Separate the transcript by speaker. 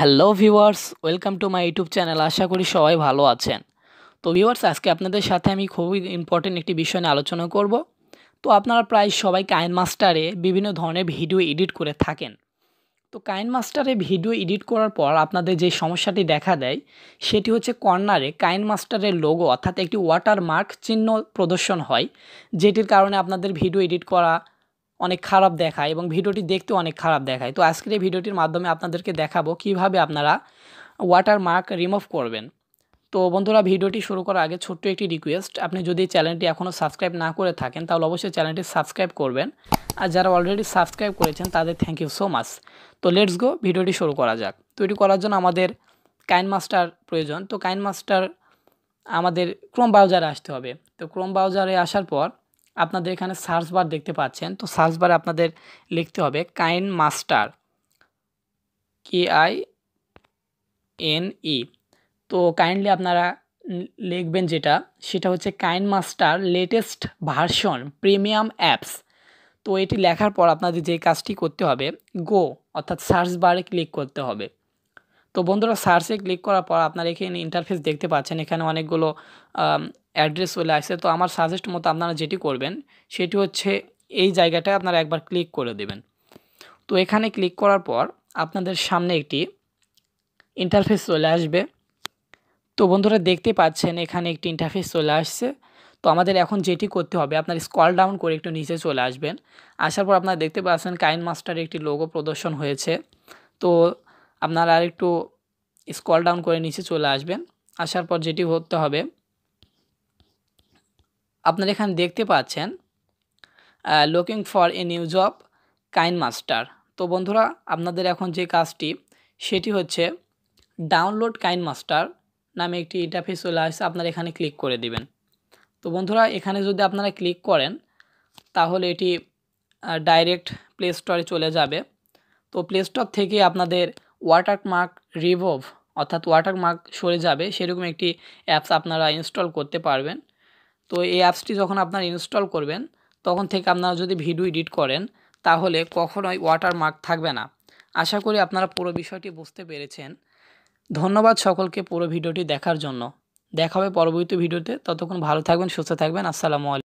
Speaker 1: hello viewers welcome to my YouTube channel আশা করি সবাই ভালো আছেন তো ভিউয়ার্স আজকে আপনাদের সাথে আমি খুবই ইম্পর্টেন্ট একটি বিষয় নিয়ে আলোচনা করব তো আপনারা প্রায় সবাই কাইন মাস্টারে বিভিন্ন ধরনের ভিডিও এডিট করে থাকেন তো কাইন মাস্টারে ভিডিও এডিট করার পর আপনাদের যে সমস্যাটি দেখা দেয় সেটি হচ্ছে কর্নারে কাইন মাস্টারের লোগো অর্থাৎ একটি ওয়াটার মার্ক চিহ্ন প্রদর্শন হয় যেটির কারণে আপনাদের ভিডিও এডিট করা অনেক খারাপ দেখায় এবং ভিডিওটি দেখতে অনেক খারাপ দেখায় তো আজকের এই ভিডিওটির মাধ্যমে আপনাদেরকে দেখাবো কিভাবে আপনারা ওয়াটারমার্ক রিমুভ করবেন তো বন্ধুরা ভিডিওটি শুরু করার আগে ছোট্ট একটি রিকোয়েস্ট আপনি যদি চ্যানেলটি এখনও সাবস্ক্রাইব না করে থাকেন তাহলে অবশ্যই চ্যানেলটি সাবস্ক্রাইব করবেন আর যারা অলরেডি সাবস্ক্রাইব করেছেন তাদের থ্যাংক ইউ সো মাচ তো লেটস গো ভিডিওটি শুরু করা যাক তো এটি করার জন্য আমাদের কাইন মাস্টার প্রয়োজন তো কাইন মাস্টার আমাদের ক্রোম ব্রাউজারে আসতে হবে তো ক্রোম ব্রাউজারে আসার পর আপনাদের এখানে সার্চ বার দেখতে পাচ্ছেন তো সার্চ বারে আপনাদের লিখতে হবে KineMaster K I N E তো কাইন্ডলি আপনারা লিখবেন যেটা সেটা হচ্ছে KineMaster latest version premium apps তো এটি লেখার পর আপনাদের যে কাজটি করতে হবে গো অর্থাৎ সার্চ বারে ক্লিক করতে হবে তো বন্ধুরা সার্চে ক্লিক করার পর আপনারা এখানে ইন্টারফেস দেখতে পাচ্ছেন এখানে অনেকগুলো অ্যাড্রেস চলে আসছে তো আমার সাজেস্ট মতো আপনারা যেটি করবেন সেটি হচ্ছে এই জায়গাটায় আপনারা একবার ক্লিক করে দেবেন তো এখানে ক্লিক করার পর আপনাদের সামনে একটি ইন্টারফেস চলে আসবে তো বন্ধুরা দেখতে পাচ্ছেন এখানে একটি ইন্টারফেস চলে আসছে তো আমাদের এখন যেটি করতে হবে আপনার স্কল ডাউন করে একটু নিচে চলে আসবেন আসার পর আপনারা দেখতে পাচ্ছেন কাইন মাস্টার একটি লোগো প্রদর্শন হয়েছে তো আপনারা আর একটু স্কল ডাউন করে নিচে চলে আসবেন আসার পর যেটি হতে হবে আপনারা এখানে দেখতে পাচ্ছেন looking for a new job KineMaster তো বন্ধুরা আপনাদের এখন যে কাজটি সেটি হচ্ছে ডাউনলোড কাইন মাস্টার নামে একটি ইন্টারফেস চলে আসছে আপনারা এখানে ক্লিক করে দিবেন তো বন্ধুরা এখানে যদি আপনারা ক্লিক করেন তাহলে এটি ডাইরেক্ট প্লে স্টোরে চলে যাবে তো প্লে স্টোর থেকে আপনাদের ওয়াটারমার্ক রিভোভ অর্থাৎ ওয়াটারমার্ক সরে যাবে সেরকম একটি অ্যাপস আপনারা ইনস্টল করতে পারবেন তো এই অ্যাপসটি যখন আপনারা ইনস্টল করবেন তখন থেকে আপনারা যদি ভিডিও এডিট করেন তাহলে কখনোই ওয়াটারমার্ক থাকবে না আশা করি আপনারা পুরো বিষয়টি বুঝতে পেরেছেন ধন্যবাদ সকলকে পুরো ভিডিওটি দেখার জন্য দেখাবে পরবর্তী ভিডিওতে ততক্ষণ ভালো থাকবেন সুস্থ থাকবেন আসসালামু আলাইকুম